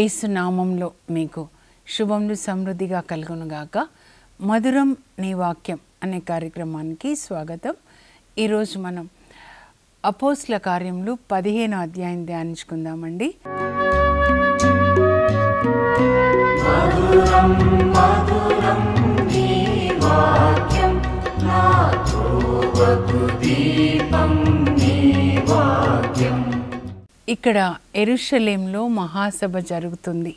ఏసునామంలో మీకు శుభములు సమృద్ధిగా కలుగునుగాక మధురం నీ వాక్యం అనే కార్యక్రమానికి స్వాగతం ఈరోజు మనం అపోస్ల కార్యములు పదిహేను అధ్యాయం ధ్యానించుకుందామండి దీపం ఇక్కడ ఎరుషలేంలో మహాసభ జరుగుతుంది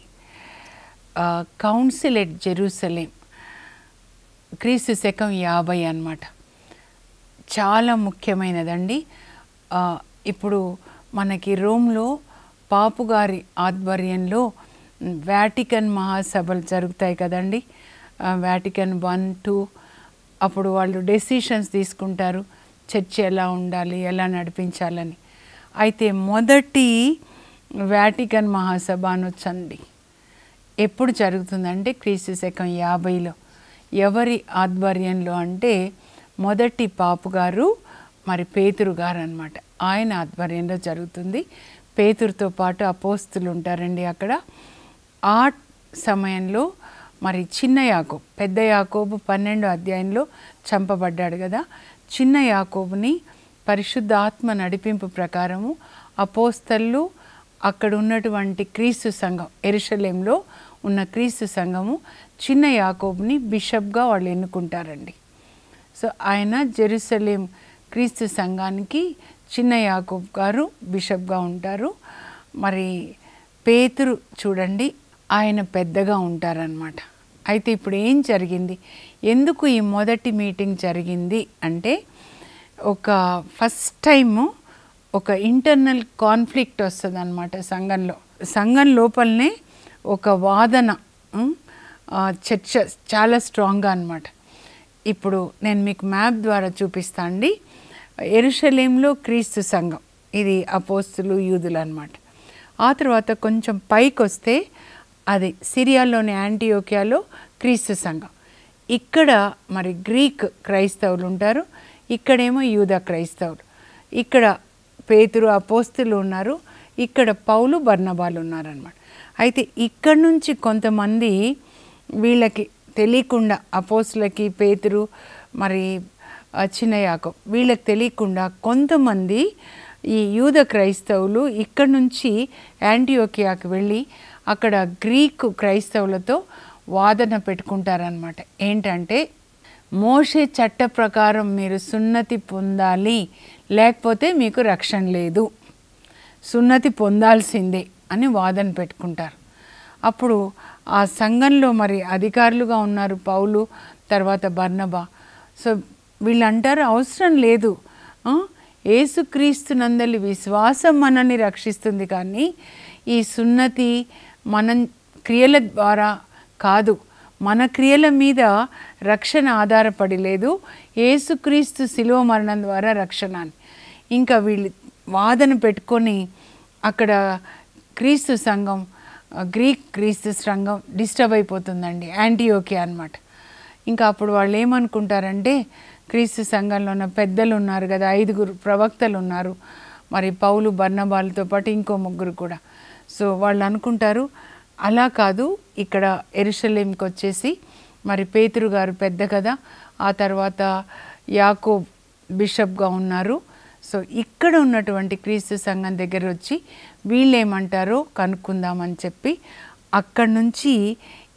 కౌన్సిల్ ఎట్ జెరూసలేం క్రీస్తు శకం యాభై అనమాట చాలా ముఖ్యమైనదండి ఇప్పుడు మనకి రోమ్లో పాపుగారి ఆధ్వర్యంలో వ్యాటికన్ మహాసభలు జరుగుతాయి కదండి వ్యాటికన్ వన్ టూ అప్పుడు వాళ్ళు డెసిషన్స్ తీసుకుంటారు చర్చ ఎలా ఉండాలి ఎలా నడిపించాలని అయితే మొదటి వ్యాటికన్ మహాసభ అనొచ్చండి ఎప్పుడు జరుగుతుందంటే క్రీస్తు శకం యాభైలో ఎవరి ఆధ్వర్యంలో అంటే మొదటి పాపు గారు మరి పేతురు గారు అనమాట ఆయన ఆధ్వర్యంలో జరుగుతుంది పేతురుతో పాటు అపోస్తులు ఉంటారండి అక్కడ ఆ సమయంలో మరి చిన్న యాకోబు పెద్ద యాకోబు పన్నెండో అధ్యాయంలో చంపబడ్డాడు కదా చిన్న యాకోబుని పరిశుద్ధ ఆత్మ నడిపింపు ప్రకారము అపోస్తళ్ళు అక్కడ ఉన్నటువంటి క్రీస్తు సంఘం ఎరుషలేంలో ఉన్న క్రీస్తు సంఘము చిన్న యాకోబ్ని బిషప్గా వాళ్ళు ఎన్నుకుంటారండి సో ఆయన జెరూసలేం క్రీస్తు సంఘానికి చిన్న యాకోబ్ గారు బిషప్గా ఉంటారు మరి పేతురు చూడండి ఆయన పెద్దగా ఉంటారనమాట అయితే ఇప్పుడు ఏం జరిగింది ఎందుకు ఈ మొదటి మీటింగ్ జరిగింది అంటే ఒక ఫస్ట్ టైము ఒక ఇంటర్నల్ కాన్ఫ్లిక్ట్ వస్తుంది అనమాట సంఘంలో సంఘం లోపలనే ఒక వాదన చర్చ చాలా స్ట్రాంగ్గా అనమాట ఇప్పుడు నేను మీకు మ్యాప్ ద్వారా చూపిస్తా అండి ఎరుషలేంలో క్రీస్తు సంఘం ఇది అపోస్తులు యూదులు అనమాట ఆ తర్వాత కొంచెం పైకి వస్తే అది సిరియాలోని యాంటీయోకియాలో క్రీస్తు సంఘం ఇక్కడ మరి గ్రీక్ క్రైస్తవులు ఉంటారు ఇక్కడేమో యూదా క్రైస్తవులు ఇక్కడ పేతురు అపోస్తులు ఉన్నారు ఇక్కడ పౌలు బర్ణబాలు ఉన్నారనమాట అయితే ఇక్కడ నుంచి కొంతమంది వీళ్ళకి తెలియకుండా అపోస్తులకి పేతురు మరి చిన్నయాకో వీళ్ళకి తెలియకుండా కొంతమంది ఈ యూద క్రైస్తవులు ఇక్కడ నుంచి యాంటీయోకియాకి వెళ్ళి అక్కడ గ్రీకు క్రైస్తవులతో వాదన పెట్టుకుంటారనమాట ఏంటంటే మోషే చట్ట ప్రకారం మీరు సున్నతి పొందాలి లేకపోతే మీకు రక్షణ లేదు సున్నతి పొందాల్సిందే అని వాదన పెట్టుకుంటారు అప్పుడు ఆ సంఘంలో మరి అధికారులుగా ఉన్నారు పౌలు తర్వాత బర్ణబా సో వీళ్ళు అంటారు అవసరం లేదు ఏసుక్రీస్తు నందలి విశ్వాసం మనల్ని రక్షిస్తుంది కానీ ఈ సున్నతి మనం క్రియల ద్వారా కాదు మన క్రియల మీద రక్షణ ఆధారపడి లేదు ఏసుక్రీస్తు శిలువ మరణం ద్వారా రక్షణ అని ఇంకా వీళ్ళు వాదన పెట్టుకొని అక్కడ క్రీస్తు సంఘం గ్రీక్ క్రీస్తు సంఘం డిస్టర్బ్ అయిపోతుందండి ఓకే అనమాట ఇంకా అప్పుడు వాళ్ళు ఏమనుకుంటారంటే క్రీస్తు సంఘంలో ఉన్న పెద్దలు ఉన్నారు కదా ఐదుగురు ప్రవక్తలు ఉన్నారు మరి పౌలు బర్ణబాలతో పాటు ఇంకో ముగ్గురు కూడా సో వాళ్ళు అనుకుంటారు అలా కాదు ఇక్కడ ఎరుషలేంకి వచ్చేసి మరి పేతురు గారు పెద్ద కదా ఆ తర్వాత యాకోబ్ బిషప్గా ఉన్నారు సో ఇక్కడ ఉన్నటువంటి క్రీస్తు సంఘం దగ్గర వచ్చి వీళ్ళేమంటారో కనుక్కుందామని చెప్పి అక్కడి నుంచి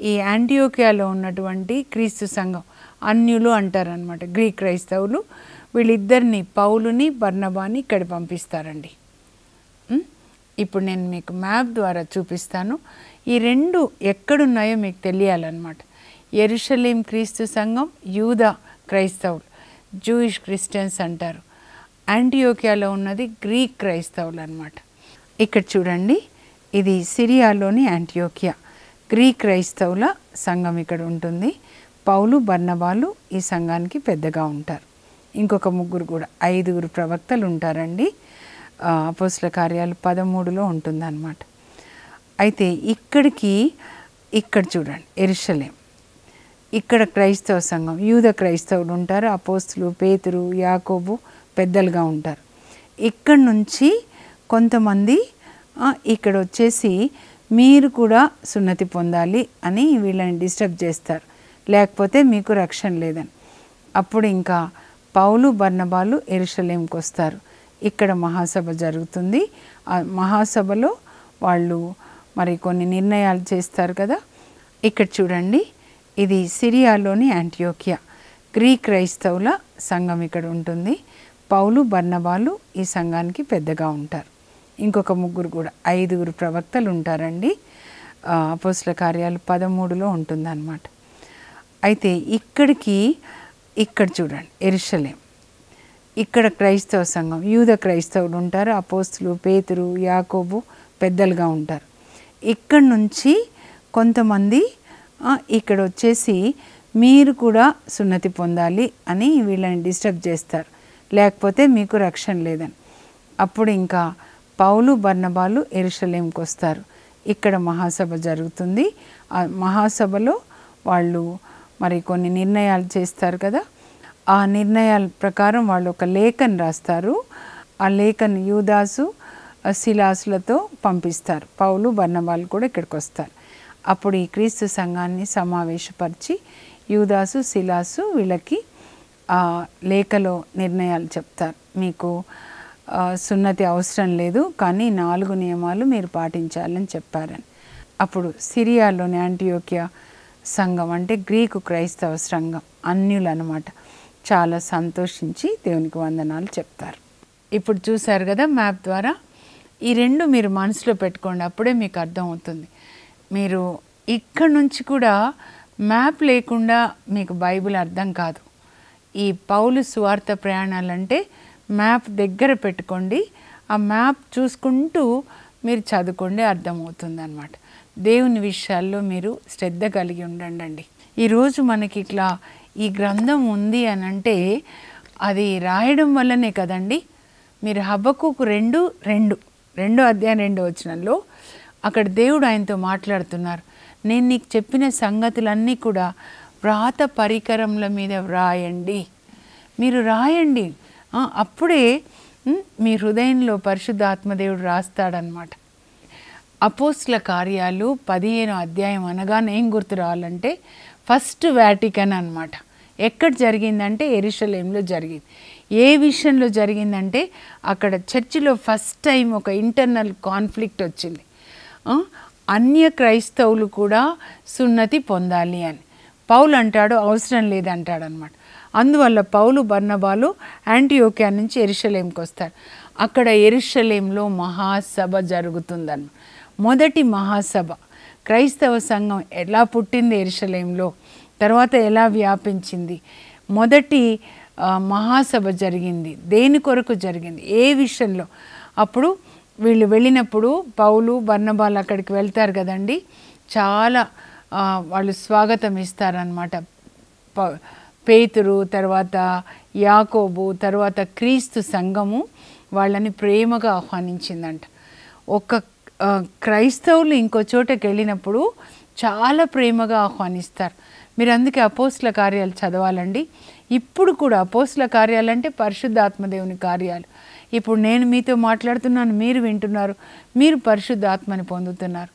ఈ యాంటీయోకియాలో ఉన్నటువంటి క్రీస్తు సంఘం అన్యులు అంటారనమాట గ్రీక్ క్రైస్తవులు వీళ్ళిద్దరిని పౌలుని బర్ణబాని ఇక్కడ పంపిస్తారండి ఇప్పుడు నేను మీకు మ్యాప్ ద్వారా చూపిస్తాను ఈ రెండు ఎక్కడున్నాయో మీకు తెలియాలన్నమాట ఎరుషలీం క్రీస్తు సంఘం యూద క్రైస్తవులు జూయిష్ క్రిస్టియన్స్ అంటారు యాంటియోకియాలో ఉన్నది గ్రీక్ క్రైస్తవులు అనమాట ఇక్కడ చూడండి ఇది సిరియాలోని యాంటీయోకియా గ్రీక్ క్రైస్తవుల సంఘం ఇక్కడ ఉంటుంది పౌలు బర్ణవాలు ఈ సంఘానికి పెద్దగా ఉంటారు ఇంకొక ముగ్గురు కూడా ఐదుగురు ప్రవక్తలు ఉంటారండి అపోస్ల కార్యాలు పదమూడులో ఉంటుందన్నమాట అయితే ఇక్కడికి ఇక్కడ చూడండి ఎరుషలేం ఇక్కడ క్రైస్తవ సంఘం యూద క్రైస్తవులు ఉంటారు అపోస్తులు పేతురు యాకోబు పెద్దలుగా ఉంటారు ఇక్కడ నుంచి కొంతమంది ఇక్కడ వచ్చేసి మీరు కూడా సున్నతి పొందాలి అని వీళ్ళని డిస్టర్బ్ చేస్తారు లేకపోతే మీకు రక్షణ లేదని అప్పుడు ఇంకా పౌలు బర్ణబాలు ఎరుషలేంకి వస్తారు ఇక్కడ మహాసభ జరుగుతుంది ఆ మహాసభలో వాళ్ళు మరి కొన్ని నిర్ణయాలు చేస్తారు కదా ఇక్కడ చూడండి ఇది సిరియాలోని యాంటియోకియా గ్రీక్ క్రైస్తవుల సంఘం ఇక్కడ ఉంటుంది పౌలు బర్ణబాలు ఈ సంఘానికి పెద్దగా ఉంటారు ఇంకొక ముగ్గురు కూడా ఐదుగురు ప్రవక్తలు ఉంటారండి అపోస్ల కార్యాలు పదమూడులో ఉంటుందన్నమాట అయితే ఇక్కడికి ఇక్కడ చూడండి ఎరుషలేం ఇక్కడ క్రైస్తవ సంఘం యూద క్రైస్తవులు ఉంటారు అపోస్తులు పేతురు యాకోబు పెద్దలుగా ఉంటారు ఇక్కడ నుంచి కొంతమంది ఇక్కడ వచ్చేసి మీరు కూడా సున్నతి పొందాలి అని వీళ్ళని డిస్టర్బ్ చేస్తారు లేకపోతే మీకు రక్షణ లేదని అప్పుడు ఇంకా పౌలు బర్ణబాలు ఎరుషలేంకి వస్తారు ఇక్కడ మహాసభ జరుగుతుంది ఆ మహాసభలో వాళ్ళు మరి కొన్ని నిర్ణయాలు చేస్తారు కదా ఆ నిర్ణయాల ప్రకారం వాళ్ళు ఒక లేఖను రాస్తారు ఆ లేఖను యూదాసు శిలాసులతో పంపిస్తారు పౌలు బర్ణవాళ్ళు కూడా ఇక్కడికి వస్తారు అప్పుడు ఈ క్రీస్తు సంఘాన్ని సమావేశపరిచి యూదాసు శిలాసు వీళ్ళకి లేఖలో నిర్ణయాలు చెప్తారు మీకు సున్నతి అవసరం లేదు కానీ నాలుగు నియమాలు మీరు పాటించాలని చెప్పారని అప్పుడు సిరియాలోని యాంటీయోకియా సంఘం అంటే గ్రీకు క్రైస్తవ సంఘం అన్యులు అనమాట చాలా సంతోషించి దేవునికి వందనాలు చెప్తారు ఇప్పుడు చూశారు కదా మ్యాప్ ద్వారా ఈ రెండు మీరు మనసులో పెట్టుకోండి అప్పుడే మీకు అర్థమవుతుంది మీరు ఇక్కడ నుంచి కూడా మ్యాప్ లేకుండా మీకు బైబిల్ అర్థం కాదు ఈ పౌలు స్వార్థ ప్రయాణాలంటే మ్యాప్ దగ్గర పెట్టుకోండి ఆ మ్యాప్ చూసుకుంటూ మీరు చదువుకోండి అర్థమవుతుంది అనమాట దేవుని విషయాల్లో మీరు శ్రద్ధ కలిగి ఉండండి ఈరోజు మనకి ఇట్లా ఈ గ్రంథం ఉంది అని అంటే అది రాయడం వల్లనే కదండి మీరు హబ్బకు రెండు రెండు రెండో అధ్యాయం రెండో వచనంలో అక్కడ దేవుడు ఆయనతో మాట్లాడుతున్నారు నేను నీకు చెప్పిన సంగతులన్నీ కూడా వ్రాత పరికరముల మీద వ్రాయండి మీరు రాయండి అప్పుడే మీ హృదయంలో పరిశుద్ధాత్మదేవుడు రాస్తాడనమాట అపోస్ల కార్యాలు పదిహేను అధ్యాయం అనగానే ఏం గుర్తు రావాలంటే ఫస్ట్ వ్యాటికన్ అనమాట ఎక్కడ జరిగిందంటే ఎరిషలేంలో జరిగింది ఏ విషయంలో జరిగిందంటే అక్కడ చర్చిలో ఫస్ట్ టైం ఒక ఇంటర్నల్ కాన్ఫ్లిక్ట్ వచ్చింది అన్య క్రైస్తవులు కూడా సున్నతి పొందాలి అని పౌలు అంటాడు అవసరం లేదంటాడు అనమాట అందువల్ల పౌలు బర్ణబాలు యాంటీయోకియా నుంచి ఎరుషలేంకి వస్తారు అక్కడ ఎరుషలేంలో మహాసభ జరుగుతుందన్న మొదటి మహాసభ క్రైస్తవ సంఘం ఎలా పుట్టింది ఎరుషలేంలో తర్వాత ఎలా వ్యాపించింది మొదటి మహాసభ జరిగింది దేని కొరకు జరిగింది ఏ విషయంలో అప్పుడు వీళ్ళు వెళ్ళినప్పుడు పౌలు బర్ణబాలు అక్కడికి వెళ్తారు కదండి చాలా వాళ్ళు స్వాగతం ఇస్తారనమాట పేతురు తర్వాత యాకోబు తర్వాత క్రీస్తు సంఘము వాళ్ళని ప్రేమగా ఆహ్వానించిందంట ఒక క్రైస్తవులు ఇంకో చోటకి వెళ్ళినప్పుడు చాలా ప్రేమగా ఆహ్వానిస్తారు మీరు అందుకే అపోస్ల కార్యాలు చదవాలండి ఇప్పుడు కూడా అపోస్తుల కార్యాలంటే పరిశుద్ధాత్మదేవుని కార్యాలు ఇప్పుడు నేను మీతో మాట్లాడుతున్నాను మీరు వింటున్నారు మీరు పరిశుద్ధాత్మని పొందుతున్నారు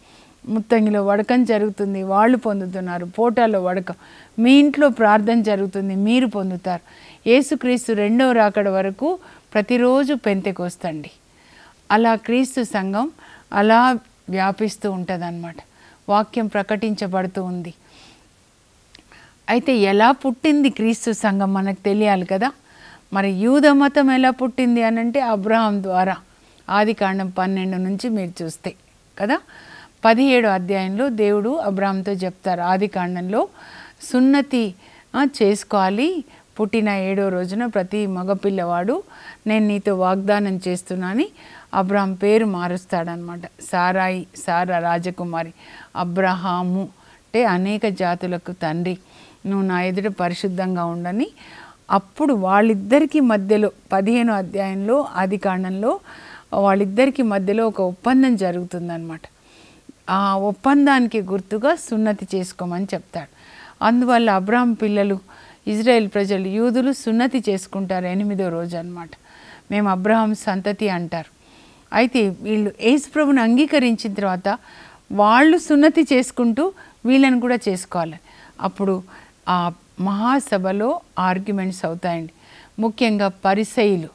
ముత్తంగిలో వడకం జరుగుతుంది వాళ్ళు పొందుతున్నారు పోటాలో వడకం మీ ఇంట్లో ప్రార్థన జరుగుతుంది మీరు పొందుతారు యేసుక్రీస్తు రెండవ రాకడ వరకు ప్రతిరోజు పెంతెకొస్తండి అలా క్రీస్తు సంఘం అలా వ్యాపిస్తూ ఉంటుంది వాక్యం ప్రకటించబడుతూ ఉంది అయితే ఎలా పుట్టింది క్రీస్తు సంఘం మనకు తెలియాలి కదా మరి యూద మతం ఎలా పుట్టింది అని అంటే అబ్రహాం ద్వారా ఆది కాండం పన్నెండు నుంచి మీరు చూస్తే కదా పదిహేడు అధ్యాయంలో దేవుడు అబ్రహాంతో చెప్తారు ఆది కాండంలో సున్నతి చేసుకోవాలి పుట్టిన ఏడో రోజున ప్రతి మగపిల్లవాడు నేను నీతో వాగ్దానం చేస్తున్నాని అబ్రహాం పేరు మారుస్తాడనమాట సారాయి సారా రాజకుమారి అబ్రహాము అంటే అనేక జాతులకు తండ్రి నువ్వు నా ఎదుట పరిశుద్ధంగా ఉండని అప్పుడు వాళ్ళిద్దరికీ మధ్యలో పదిహేను అధ్యాయంలో ఆది కాండంలో వాళ్ళిద్దరికీ మధ్యలో ఒక ఒప్పందం జరుగుతుందనమాట ఆ ఒప్పందానికి గుర్తుగా సున్నతి చేసుకోమని చెప్తాడు అందువల్ల అబ్రాహం పిల్లలు ఇజ్రాయెల్ ప్రజలు యూదులు సున్నతి చేసుకుంటారు ఎనిమిదో రోజు అనమాట మేము అబ్రహాం సంతతి అంటారు అయితే వీళ్ళు యేసుప్రభుని అంగీకరించిన తర్వాత వాళ్ళు సున్నతి చేసుకుంటూ వీళ్ళని కూడా చేసుకోవాలి అప్పుడు ఆ మహాసభలో ఆర్గ్యుమెంట్స్ అవుతాయండి ముఖ్యంగా పరిసైలు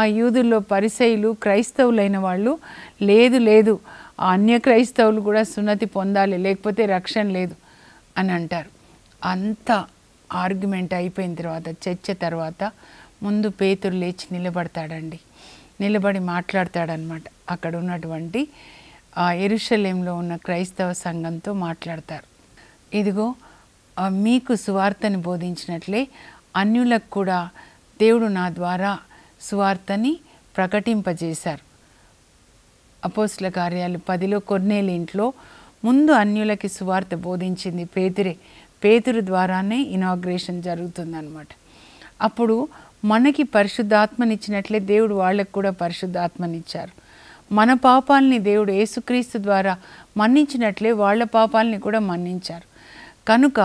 ఆ యూదుల్లో పరిశైలు క్రైస్తవులైన వాళ్ళు లేదు లేదు అన్య క్రైస్తవులు కూడా సున్నతి పొందాలి లేకపోతే రక్షణ లేదు అని అంటారు అంత ఆర్గ్యుమెంట్ అయిపోయిన తర్వాత చర్చ తర్వాత ముందు పేతురు లేచి నిలబడతాడండి నిలబడి మాట్లాడతాడనమాట అక్కడ ఉన్నటువంటి ఎరుషలేంలో ఉన్న క్రైస్తవ సంఘంతో మాట్లాడతారు ఇదిగో మీకు సువార్తని బోధించినట్లే అన్యులకు కూడా దేవుడు నా ద్వారా సువార్తని ప్రకటింపజేశారు అపోస్ల కార్యాలు పదిలో కొన్నేళ్ళ ఇంట్లో ముందు అన్యులకి సువార్త బోధించింది పేతురే పేతురు ద్వారానే ఇనాగ్రేషన్ జరుగుతుందన్నమాట అప్పుడు మనకి పరిశుద్ధాత్మనిచ్చినట్లే దేవుడు వాళ్ళకు కూడా పరిశుద్ధాత్మనిచ్చారు మన పాపాలని దేవుడు యేసుక్రీస్తు ద్వారా మన్నించినట్లే వాళ్ళ పాపాలని కూడా మన్నించారు కనుక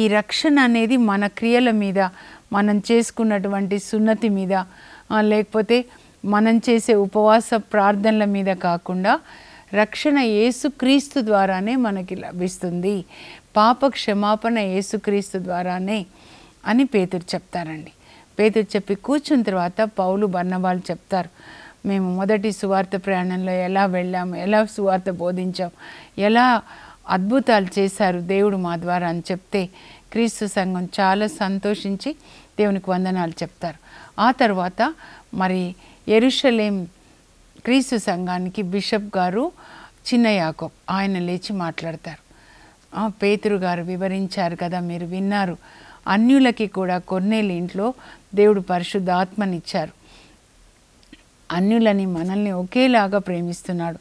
ఈ రక్షణ అనేది మన క్రియల మీద మనం చేసుకున్నటువంటి సున్నతి మీద లేకపోతే మనం చేసే ఉపవాస ప్రార్థనల మీద కాకుండా రక్షణ యేసుక్రీస్తు ద్వారానే మనకి లభిస్తుంది పాప క్షమాపణ యేసుక్రీస్తు ద్వారానే అని పేతురు చెప్తారండి పేతురు చెప్పి కూర్చున్న తర్వాత పౌలు బన్నవాళ్ళు చెప్తారు మేము మొదటి సువార్త ప్రయాణంలో ఎలా వెళ్ళాము ఎలా సువార్త బోధించాం ఎలా అద్భుతాలు చేశారు దేవుడు మా ద్వారా అని చెప్తే క్రీస్తు సంఘం చాలా సంతోషించి దేవునికి వందనాలు చెప్తారు ఆ తర్వాత మరి ఎరుషలేం క్రీస్తు సంఘానికి బిషప్ గారు చిన్న యాకో ఆయన లేచి మాట్లాడతారు పేతురు గారు వివరించారు కదా మీరు విన్నారు అన్యులకి కూడా కొన్నేళ్ళ ఇంట్లో దేవుడు ఆత్మనిచ్చారు అన్యులని మనల్ని ఒకేలాగా ప్రేమిస్తున్నాడు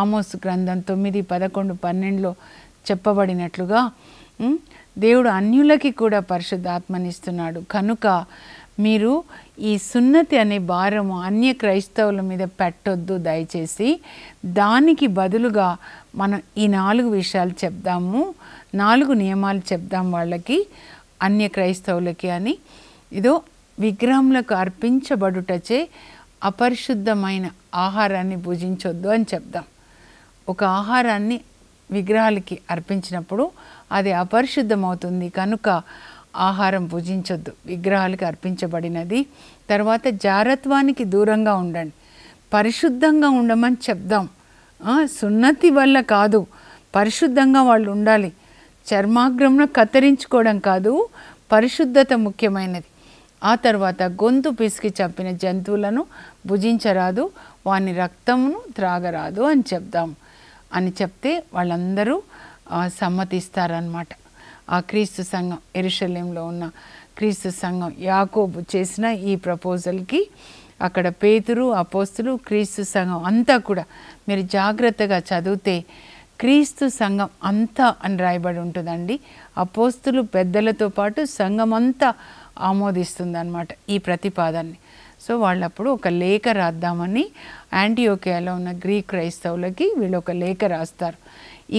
ఆమోస్ గ్రంథం తొమ్మిది పదకొండు పన్నెండులో చెప్పబడినట్లుగా దేవుడు అన్యులకి కూడా పరిశుద్ధాత్మనిస్తున్నాడు కనుక మీరు ఈ సున్నతి అనే భారము అన్య క్రైస్తవుల మీద పెట్టొద్దు దయచేసి దానికి బదులుగా మనం ఈ నాలుగు విషయాలు చెప్దాము నాలుగు నియమాలు చెప్దాం వాళ్ళకి అన్య క్రైస్తవులకి అని ఇదో విగ్రహంలకు అర్పించబడుటచే అపరిశుద్ధమైన ఆహారాన్ని భుజించొద్దు అని చెప్దాం ఒక ఆహారాన్ని విగ్రహాలకి అర్పించినప్పుడు అది అపరిశుద్ధమవుతుంది కనుక ఆహారం భుజించొద్దు విగ్రహాలకి అర్పించబడినది తర్వాత జారత్వానికి దూరంగా ఉండండి పరిశుద్ధంగా ఉండమని చెప్దాం సున్నతి వల్ల కాదు పరిశుద్ధంగా వాళ్ళు ఉండాలి చర్మాగ్రంను కత్తిరించుకోవడం కాదు పరిశుద్ధత ముఖ్యమైనది ఆ తర్వాత గొంతు పిసికి చంపిన జంతువులను భుజించరాదు వాని రక్తమును త్రాగరాదు అని చెప్దాం అని చెప్తే వాళ్ళందరూ సమ్మతిస్తారనమాట ఆ క్రీస్తు సంఘం ఎరుశల్యంలో ఉన్న క్రీస్తు సంఘం యాకోబు చేసిన ఈ ప్రపోజల్కి అక్కడ పేతురు అపోస్తులు క్రీస్తు సంఘం అంతా కూడా మీరు జాగ్రత్తగా చదివితే క్రీస్తు సంఘం అంతా అని రాయబడి ఉంటుందండి అపోస్తులు పెద్దలతో పాటు సంఘం అంతా ఆమోదిస్తుంది అనమాట ఈ ప్రతిపాదాన్ని సో వాళ్ళు అప్పుడు ఒక లేఖ రాద్దామని యాంటీఓకేలో ఉన్న గ్రీక్ క్రైస్తవులకి వీళ్ళు ఒక లేఖ రాస్తారు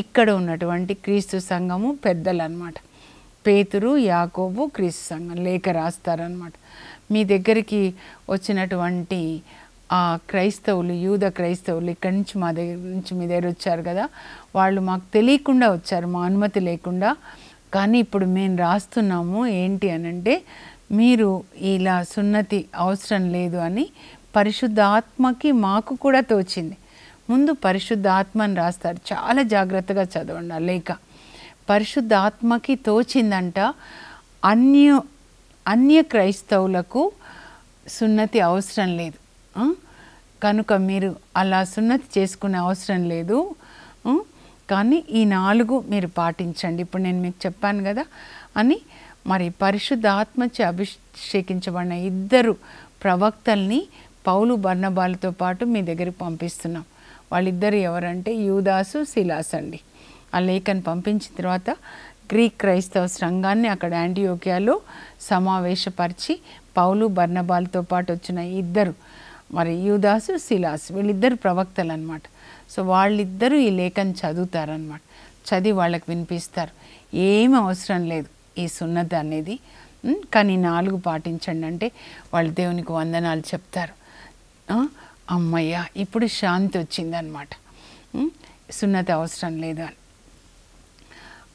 ఇక్కడ ఉన్నటువంటి క్రీస్తు సంఘము పెద్దలు అనమాట పేతురు యాకోబు క్రీస్తు సంఘం లేఖ రాస్తారనమాట మీ దగ్గరికి వచ్చినటువంటి ఆ క్రైస్తవులు యూద క్రైస్తవులు ఇక్కడి నుంచి మా దగ్గర నుంచి మీ దగ్గర వచ్చారు కదా వాళ్ళు మాకు తెలియకుండా వచ్చారు మా అనుమతి లేకుండా కానీ ఇప్పుడు మేము రాస్తున్నాము ఏంటి అని అంటే మీరు ఇలా సున్నతి అవసరం లేదు అని పరిశుద్ధాత్మకి మాకు కూడా తోచింది ముందు పరిశుద్ధాత్మని రాస్తారు చాలా జాగ్రత్తగా చదవండి లేక లేఖ పరిశుద్ధాత్మకి తోచిందంట అన్య అన్య క్రైస్తవులకు సున్నతి అవసరం లేదు కనుక మీరు అలా సున్నతి చేసుకునే అవసరం లేదు కానీ ఈ నాలుగు మీరు పాటించండి ఇప్పుడు నేను మీకు చెప్పాను కదా అని మరి పరిశుద్ధాత్మచే అభిషేకించబడిన ఇద్దరు ప్రవక్తల్ని పౌలు బర్ణబాలతో పాటు మీ దగ్గరికి పంపిస్తున్నాం వాళ్ళిద్దరు ఎవరంటే యూదాసు శిలాస్ అండి ఆ లేఖను పంపించిన తర్వాత గ్రీక్ క్రైస్తవ సంఘాన్ని అక్కడ యాంటీయోకియాలో సమావేశపరిచి పౌలు బర్ణబాలతో పాటు వచ్చిన ఇద్దరు మరి యూదాసు శిలాస్ వీళ్ళిద్దరు ప్రవక్తలు అనమాట సో వాళ్ళిద్దరూ ఈ లేఖను చదువుతారనమాట చదివి వాళ్ళకి వినిపిస్తారు ఏమీ అవసరం లేదు ఈ సున్నత అనేది కానీ నాలుగు పాటించండి అంటే వాళ్ళు దేవునికి వందనాలు చెప్తారు అమ్మయ్య ఇప్పుడు శాంతి వచ్చిందనమాట సున్నత అవసరం లేదు అని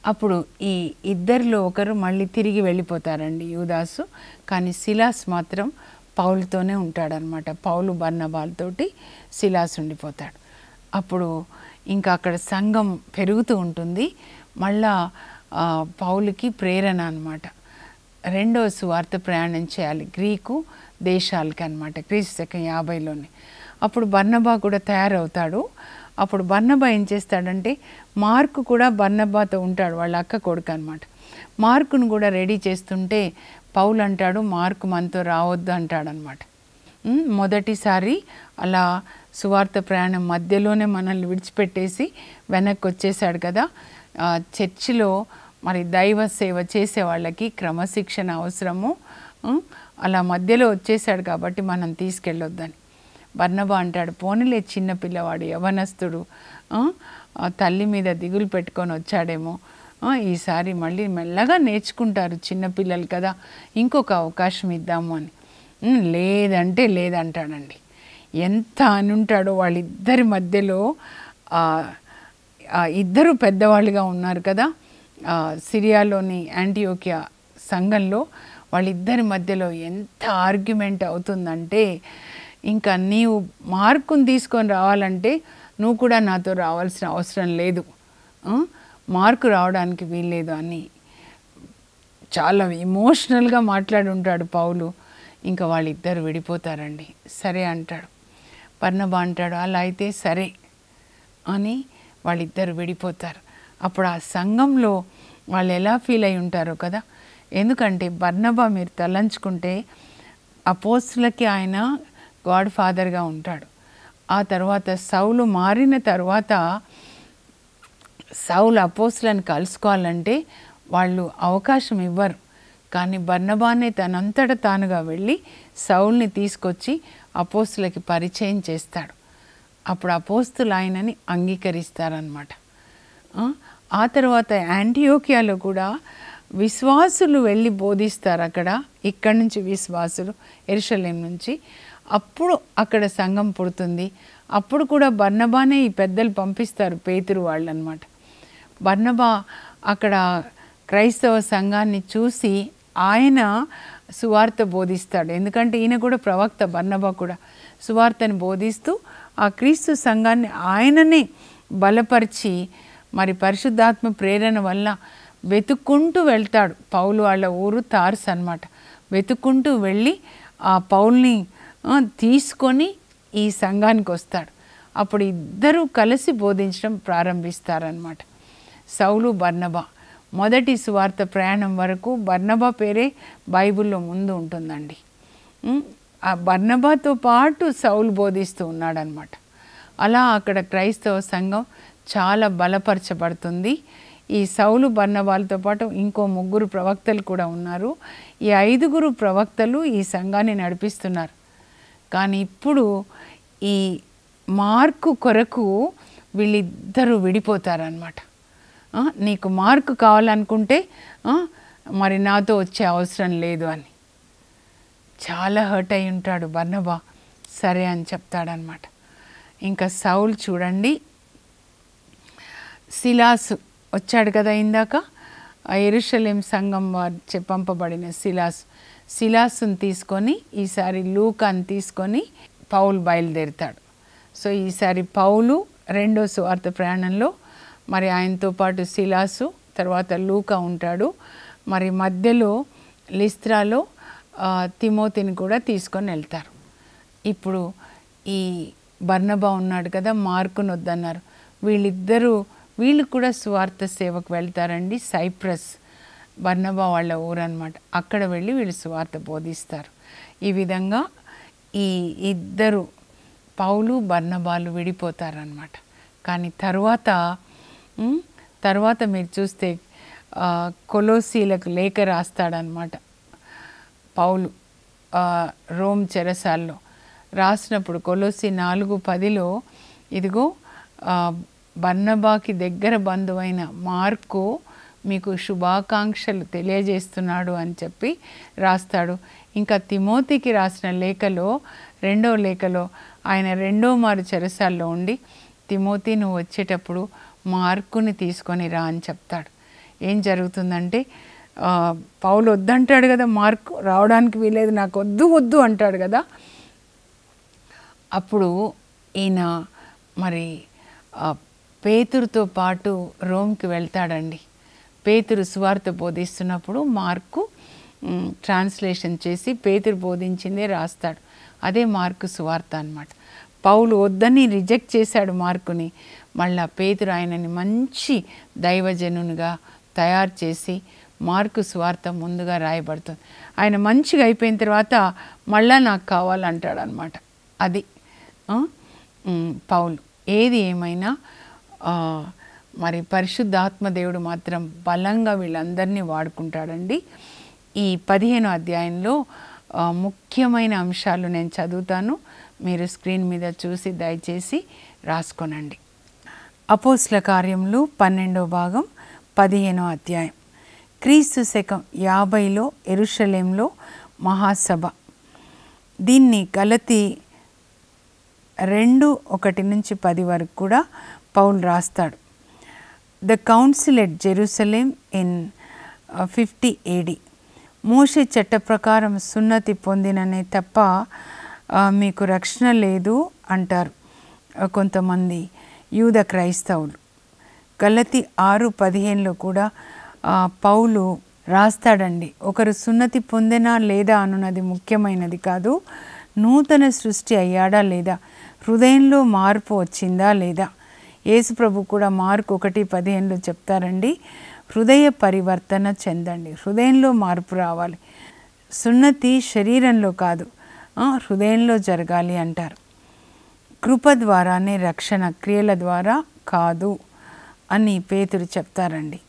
అప్పుడు ఈ ఇద్దరిలో ఒకరు మళ్ళీ తిరిగి వెళ్ళిపోతారండి యూదాసు కానీ శిలాస్ మాత్రం పౌలుతోనే ఉంటాడనమాట పౌలు బర్ణబాలతోటి శిలాస్ ఉండిపోతాడు అప్పుడు ఇంకా అక్కడ సంఘం పెరుగుతూ ఉంటుంది మళ్ళా పౌలకి ప్రేరణ అనమాట రెండో సువార్త ప్రయాణం చేయాలి గ్రీకు దేశాలకి అనమాట క్రీస్తు శకం యాభైలోనే అప్పుడు బర్ణబా కూడా తయారవుతాడు అప్పుడు బర్ణబా ఏం చేస్తాడంటే మార్కు కూడా బర్ణబాతో ఉంటాడు వాళ్ళ అక్క కొడుకు అనమాట మార్కును కూడా రెడీ చేస్తుంటే పౌలు అంటాడు మార్కు మనతో రావద్దు అంటాడనమాట మొదటిసారి అలా సువార్త ప్రయాణం మధ్యలోనే మనల్ని విడిచిపెట్టేసి వెనక్కి వచ్చేసాడు కదా చర్చిలో మరి దైవ సేవ చేసే వాళ్ళకి క్రమశిక్షణ అవసరము అలా మధ్యలో వచ్చేసాడు కాబట్టి మనం తీసుకెళ్ళొద్దని బర్ణబా అంటాడు పోనీలే చిన్న పిల్లవాడు యవనస్తుడు తల్లి మీద దిగులు పెట్టుకొని వచ్చాడేమో ఈసారి మళ్ళీ మెల్లగా నేర్చుకుంటారు చిన్నపిల్లలు కదా ఇంకొక అవకాశం ఇద్దాము అని లేదంటే లేదంటాడండి ఎంత అనుంటాడో వాళ్ళిద్దరి మధ్యలో ఇద్దరు పెద్దవాళ్ళుగా ఉన్నారు కదా సిరియాలోని యాంటీయోకియా సంఘంలో వాళ్ళిద్దరి మధ్యలో ఎంత ఆర్గ్యుమెంట్ అవుతుందంటే ఇంకా నీవు మార్కుని తీసుకొని రావాలంటే నువ్వు కూడా నాతో రావాల్సిన అవసరం లేదు మార్కు రావడానికి వీల్లేదు అని చాలా ఇమోషనల్గా మాట్లాడుంటాడు పౌలు ఇంకా వాళ్ళిద్దరు విడిపోతారండి సరే అంటాడు పర్ణబ అంటాడు అలా అయితే సరే అని వాళ్ళిద్దరు విడిపోతారు అప్పుడు ఆ సంఘంలో వాళ్ళు ఎలా ఫీల్ అయి ఉంటారో కదా ఎందుకంటే బర్ణబా మీరు తలంచుకుంటే పోస్టులకి ఆయన గాడ్ ఫాదర్గా ఉంటాడు ఆ తర్వాత సౌలు మారిన తర్వాత సౌలు అపోస్తులను కలుసుకోవాలంటే వాళ్ళు అవకాశం ఇవ్వరు కానీ బర్ణబానే తనంతట తానుగా వెళ్ళి సౌల్ని తీసుకొచ్చి అపోస్తులకి పరిచయం చేస్తాడు అప్పుడు అపోస్తులు ఆయనని అంగీకరిస్తారనమాట ఆ తర్వాత యాంటీయోకియాలో కూడా విశ్వాసులు వెళ్ళి బోధిస్తారు అక్కడ ఇక్కడ నుంచి విశ్వాసులు ఎరుషలేం నుంచి అప్పుడు అక్కడ సంఘం పుడుతుంది అప్పుడు కూడా బర్ణబానే ఈ పెద్దలు పంపిస్తారు పేతురు వాళ్ళు అనమాట బర్ణబా అక్కడ క్రైస్తవ సంఘాన్ని చూసి ఆయన సువార్త బోధిస్తాడు ఎందుకంటే ఈయన కూడా ప్రవక్త బర్ణబా కూడా సువార్తను బోధిస్తూ ఆ క్రీస్తు సంఘాన్ని ఆయననే బలపరిచి మరి పరిశుద్ధాత్మ ప్రేరణ వల్ల వెతుక్కుంటూ వెళ్తాడు పౌలు వాళ్ళ ఊరు తార్స్ అనమాట వెతుక్కుంటూ వెళ్ళి ఆ పౌల్ని తీసుకొని ఈ సంఘానికి వస్తాడు అప్పుడు ఇద్దరూ కలిసి బోధించడం ప్రారంభిస్తారనమాట సౌలు బర్ణబా మొదటి సువార్త ప్రయాణం వరకు బర్నబా పేరే బైబిల్లో ముందు ఉంటుందండి ఆ బర్నబాతో పాటు సౌలు బోధిస్తూ ఉన్నాడనమాట అలా అక్కడ క్రైస్తవ సంఘం చాలా బలపరచబడుతుంది ఈ సౌలు బర్ణవాలతో పాటు ఇంకో ముగ్గురు ప్రవక్తలు కూడా ఉన్నారు ఈ ఐదుగురు ప్రవక్తలు ఈ సంఘాన్ని నడిపిస్తున్నారు కానీ ఇప్పుడు ఈ మార్కు కొరకు వీళ్ళిద్దరూ విడిపోతారనమాట నీకు మార్కు కావాలనుకుంటే మరి నాతో వచ్చే అవసరం లేదు అని చాలా హర్ట్ అయి ఉంటాడు బర్నబా సరే అని చెప్తాడనమాట ఇంకా సౌల్ చూడండి శిలాస్ వచ్చాడు కదా ఇందాక ఎరుషలేం సంఘం వారు పంపబడిన శిలాస్ శిలాసును తీసుకొని ఈసారి లూకాను తీసుకొని పౌలు బయలుదేరుతాడు సో ఈసారి పౌలు రెండో సువార్త ప్రయాణంలో మరి ఆయనతో పాటు శిలాసు తర్వాత లూకా ఉంటాడు మరి మధ్యలో లిస్త్రాలో తిమోతిని కూడా తీసుకొని వెళ్తారు ఇప్పుడు ఈ బర్ణబా ఉన్నాడు కదా మార్కును వద్దన్నారు వీళ్ళిద్దరూ వీళ్ళు కూడా స్వార్థ సేవకు వెళ్తారండి సైప్రస్ బర్ణబా వాళ్ళ ఊరు అనమాట అక్కడ వెళ్ళి వీళ్ళు స్వార్థ బోధిస్తారు ఈ విధంగా ఈ ఇద్దరు పౌలు బర్ణబాలు విడిపోతారనమాట కానీ తర్వాత తర్వాత మీరు చూస్తే కొలోసీలకు లేఖ రాస్తాడనమాట పౌలు రోమ్ చెరసాల్లో రాసినప్పుడు కొలోసి నాలుగు పదిలో ఇదిగో బన్నబాకి దగ్గర బంధువైన మార్కు మీకు శుభాకాంక్షలు తెలియజేస్తున్నాడు అని చెప్పి రాస్తాడు ఇంకా తిమోతికి రాసిన లేఖలో రెండో లేఖలో ఆయన రెండో మారు చెరసాల్లో ఉండి తిమోతి నువ్వు వచ్చేటప్పుడు మార్కుని తీసుకొని రా అని చెప్తాడు ఏం జరుగుతుందంటే పౌలు వద్దంటాడు కదా మార్కు రావడానికి వీలేదు నాకు వద్దు వద్దు అంటాడు కదా అప్పుడు ఈయన మరి పేతురుతో పాటు రోమ్కి వెళ్తాడండి పేతురు సువార్త బోధిస్తున్నప్పుడు మార్కు ట్రాన్స్లేషన్ చేసి పేతురు బోధించిందే రాస్తాడు అదే మార్కు సువార్త అనమాట పౌలు వద్దని రిజెక్ట్ చేశాడు మార్కుని మళ్ళా పేతురు ఆయనని మంచి దైవజనునిగా తయారు చేసి మార్కు స్వార్థ ముందుగా రాయబడుతుంది ఆయన మంచిగా అయిపోయిన తర్వాత మళ్ళా నాకు కావాలంటాడు అనమాట అది పౌలు ఏది ఏమైనా మరి పరిశుద్ధాత్మ దేవుడు మాత్రం బలంగా వీళ్ళందరినీ వాడుకుంటాడండి ఈ పదిహేను అధ్యాయంలో ముఖ్యమైన అంశాలు నేను చదువుతాను మీరు స్క్రీన్ మీద చూసి దయచేసి రాసుకోనండి అపోస్ల కార్యములు పన్నెండో భాగం పదిహేనో అధ్యాయం క్రీస్తు శకం యాభైలో ఎరుషలేంలో మహాసభ దీన్ని గలతి రెండు ఒకటి నుంచి పది వరకు కూడా పౌల్ రాస్తాడు the council at Jerusalem in fifty AD మోషే చట్ట ప్రకారం సున్నతి పొందిననే తప్ప మీకు రక్షణ లేదు అంటారు కొంతమంది యూద క్రైస్తవులు గలతి ఆరు పదిహేనులో కూడా పౌలు రాస్తాడండి ఒకరు సున్నతి పొందెనా లేదా అనున్నది ముఖ్యమైనది కాదు నూతన సృష్టి అయ్యాడా లేదా హృదయంలో మార్పు వచ్చిందా లేదా యేసుప్రభు కూడా మార్క్ ఒకటి పదిహేనులో చెప్తారండి హృదయ పరివర్తన చెందండి హృదయంలో మార్పు రావాలి సున్నతి శరీరంలో కాదు హృదయంలో జరగాలి అంటారు కృప ద్వారానే రక్షణ క్రియల ద్వారా కాదు అని పేతుడు చెప్తారండి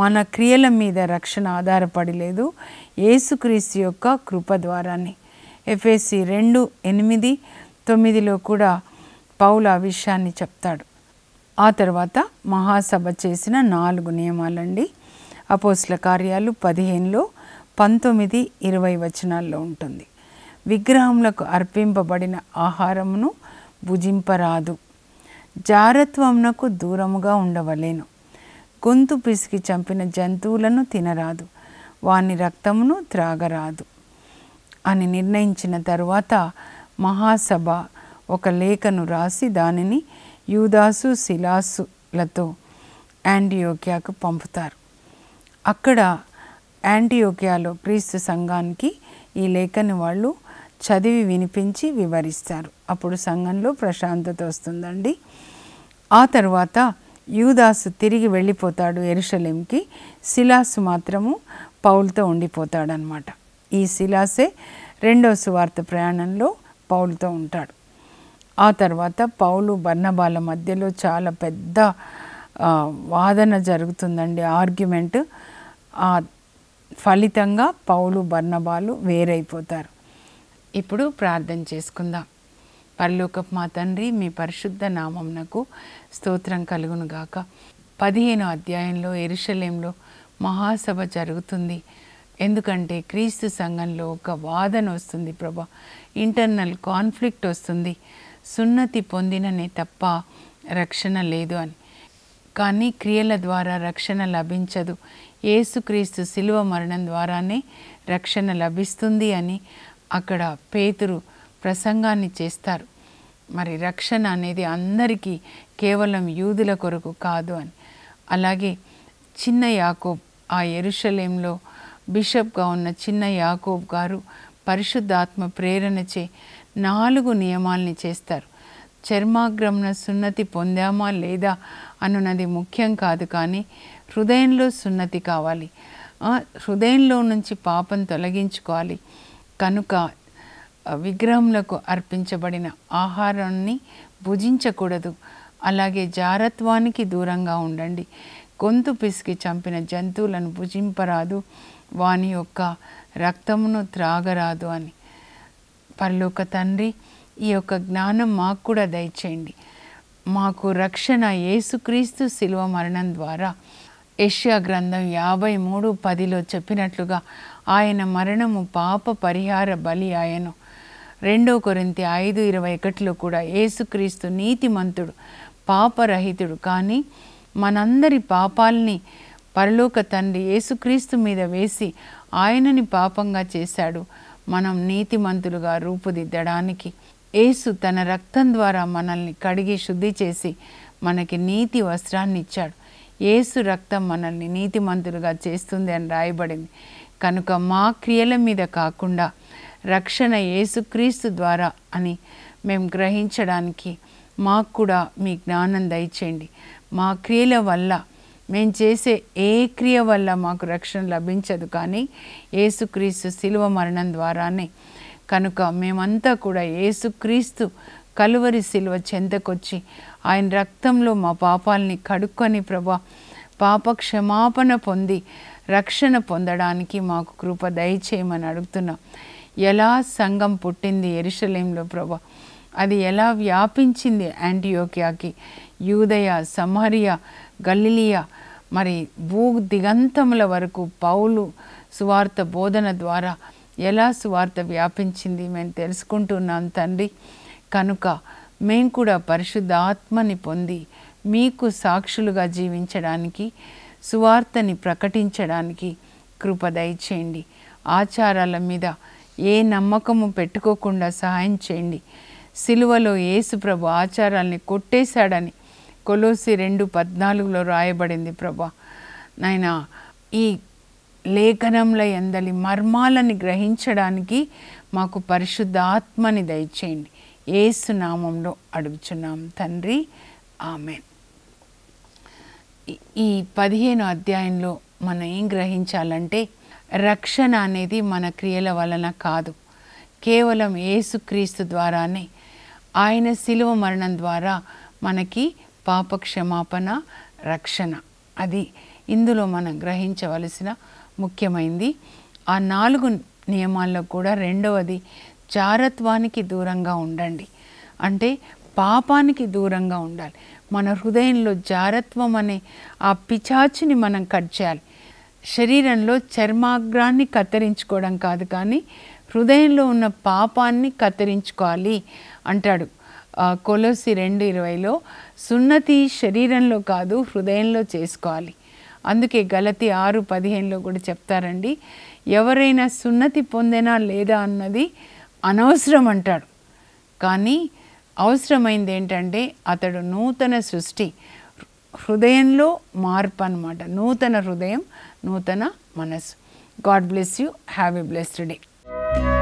మన క్రియల మీద రక్షణ ఆధారపడి లేదు ఏసుక్రీస్తు యొక్క కృప ద్వారానే ఎఫ్ఎస్సి రెండు ఎనిమిది తొమ్మిదిలో కూడా పౌల విషయాన్ని చెప్తాడు ఆ తర్వాత మహాసభ చేసిన నాలుగు నియమాలండి అపోస్ల కార్యాలు పదిహేనులో పంతొమ్మిది ఇరవై వచనాల్లో ఉంటుంది విగ్రహములకు అర్పింపబడిన ఆహారమును భుజింపరాదు జారత్వమునకు దూరముగా ఉండవలేను గొంతు పిసికి చంపిన జంతువులను తినరాదు వాని రక్తమును త్రాగరాదు అని నిర్ణయించిన తరువాత మహాసభ ఒక లేఖను రాసి దానిని యూదాసు శిలాసులతో యాంటీయోకియాకు పంపుతారు అక్కడ యాంటీయోకియాలో క్రీస్తు సంఘానికి ఈ లేఖని వాళ్ళు చదివి వినిపించి వివరిస్తారు అప్పుడు సంఘంలో ప్రశాంతత వస్తుందండి ఆ తర్వాత యూదాసు తిరిగి వెళ్ళిపోతాడు ఎరుషలేంకి శిలాసు మాత్రము పౌల్తో ఉండిపోతాడనమాట ఈ శిలాసే రెండవ సువార్త ప్రయాణంలో పౌలతో ఉంటాడు ఆ తర్వాత పౌలు బర్ణబాల మధ్యలో చాలా పెద్ద వాదన జరుగుతుందండి ఆర్గ్యుమెంట్ ఫలితంగా పౌలు బర్ణబాలు వేరైపోతారు ఇప్పుడు ప్రార్థన చేసుకుందాం పరలోకపు మా తండ్రి మీ పరిశుద్ధ నామంనకు స్తోత్రం కలుగునుగాక పదిహేను అధ్యాయంలో ఎరుషలేంలో మహాసభ జరుగుతుంది ఎందుకంటే క్రీస్తు సంఘంలో ఒక వాదన వస్తుంది ప్రభా ఇంటర్నల్ కాన్ఫ్లిక్ట్ వస్తుంది సున్నతి పొందిననే తప్ప రక్షణ లేదు అని కానీ క్రియల ద్వారా రక్షణ లభించదు ఏసుక్రీస్తు శిలువ మరణం ద్వారానే రక్షణ లభిస్తుంది అని అక్కడ పేతురు ప్రసంగాన్ని చేస్తారు మరి రక్షణ అనేది అందరికీ కేవలం యూదుల కొరకు కాదు అని అలాగే చిన్న యాకోబ్ ఆ ఎరుషలేంలో బిషప్గా ఉన్న చిన్న యాకోబ్ గారు పరిశుద్ధాత్మ ప్రేరణచే నాలుగు నియమాల్ని చేస్తారు చర్మాగ్రమణ సున్నతి పొందామా లేదా అన్నది ముఖ్యం కాదు కానీ హృదయంలో సున్నతి కావాలి హృదయంలో నుంచి పాపం తొలగించుకోవాలి కనుక విగ్రహంలకు అర్పించబడిన ఆహారాన్ని భుజించకూడదు అలాగే జారత్వానికి దూరంగా ఉండండి గొంతు పిసికి చంపిన జంతువులను భుజింపరాదు వాని యొక్క రక్తమును త్రాగరాదు అని పర్లోక తండ్రి ఈ యొక్క జ్ఞానం మాకు కూడా దయచేయండి మాకు రక్షణ యేసుక్రీస్తు శిలువ మరణం ద్వారా ఏషియా గ్రంథం యాభై మూడు పదిలో చెప్పినట్లుగా ఆయన మరణము పాప పరిహార బలి ఆయను రెండో కొరింత ఐదు ఇరవై ఒకటిలో కూడా యేసుక్రీస్తు నీతిమంతుడు పాపరహితుడు కానీ మనందరి పాపాల్ని పరలోక తండ్రి యేసుక్రీస్తు మీద వేసి ఆయనని పాపంగా చేశాడు మనం నీతిమంతులుగా రూపుదిద్దడానికి యేసు తన రక్తం ద్వారా మనల్ని కడిగి శుద్ధి చేసి మనకి నీతి వస్త్రాన్ని ఇచ్చాడు ఏసు రక్తం మనల్ని నీతిమంతులుగా చేస్తుంది అని రాయబడింది కనుక మా క్రియల మీద కాకుండా రక్షణ ఏసుక్రీస్తు ద్వారా అని మేము గ్రహించడానికి మాకు కూడా మీ జ్ఞానం దయచేయండి మా క్రియల వల్ల మేము చేసే ఏ క్రియ వల్ల మాకు రక్షణ లభించదు కానీ ఏసుక్రీస్తు శిలువ మరణం ద్వారానే కనుక మేమంతా కూడా ఏసుక్రీస్తు కలువరి శిల్వ చెంతకొచ్చి ఆయన రక్తంలో మా పాపాలని కడుక్కొని ప్రభా పాప క్షమాపణ పొంది రక్షణ పొందడానికి మాకు కృప దయచేయమని అడుగుతున్నాం ఎలా సంఘం పుట్టింది ఎరుసలేంలో ప్రభా అది ఎలా వ్యాపించింది యాంటీయోకియాకి యూదయ సమహరియా గలిలియా మరి భూ దిగంతముల వరకు పౌలు సువార్త బోధన ద్వారా ఎలా సువార్త వ్యాపించింది మేము తెలుసుకుంటున్నాం తండ్రి కనుక మేము కూడా పరిశుద్ధ ఆత్మని పొంది మీకు సాక్షులుగా జీవించడానికి సువార్తని ప్రకటించడానికి కృప దయచేయండి ఆచారాల మీద ఏ నమ్మకము పెట్టుకోకుండా సహాయం చేయండి సిలువలో యేసుప్రభు ఆచారాల్ని కొట్టేశాడని కొలోసి రెండు పద్నాలుగులో రాయబడింది ప్రభా నాయన ఈ లేఖనంల ఎందలి మర్మాలని గ్రహించడానికి మాకు పరిశుద్ధ ఆత్మని దయచేయండి ఏసు నామంలో అడుగుచున్నాం తండ్రి ఆమె ఈ పదిహేను అధ్యాయంలో మనం ఏం గ్రహించాలంటే రక్షణ అనేది మన క్రియల వలన కాదు కేవలం ఏసుక్రీస్తు ద్వారానే ఆయన శిలువ మరణం ద్వారా మనకి పాప క్షమాపణ రక్షణ అది ఇందులో మనం గ్రహించవలసిన ముఖ్యమైనది ఆ నాలుగు నియమాల్లో కూడా రెండవది జారత్వానికి దూరంగా ఉండండి అంటే పాపానికి దూరంగా ఉండాలి మన హృదయంలో జారత్వం అనే ఆ పిచాచిని మనం కట్ చేయాలి శరీరంలో చర్మాగ్రాన్ని కత్తిరించుకోవడం కాదు కానీ హృదయంలో ఉన్న పాపాన్ని కత్తిరించుకోవాలి అంటాడు కొలసి రెండు ఇరవైలో సున్నతి శరీరంలో కాదు హృదయంలో చేసుకోవాలి అందుకే గలతి ఆరు పదిహేనులో కూడా చెప్తారండి ఎవరైనా సున్నతి పొందేనా లేదా అన్నది అనవసరం అంటాడు కానీ అవసరమైంది ఏంటంటే అతడు నూతన సృష్టి హృదయంలో మార్పు అనమాట నూతన హృదయం నూతన మనసు God bless you have a blessed day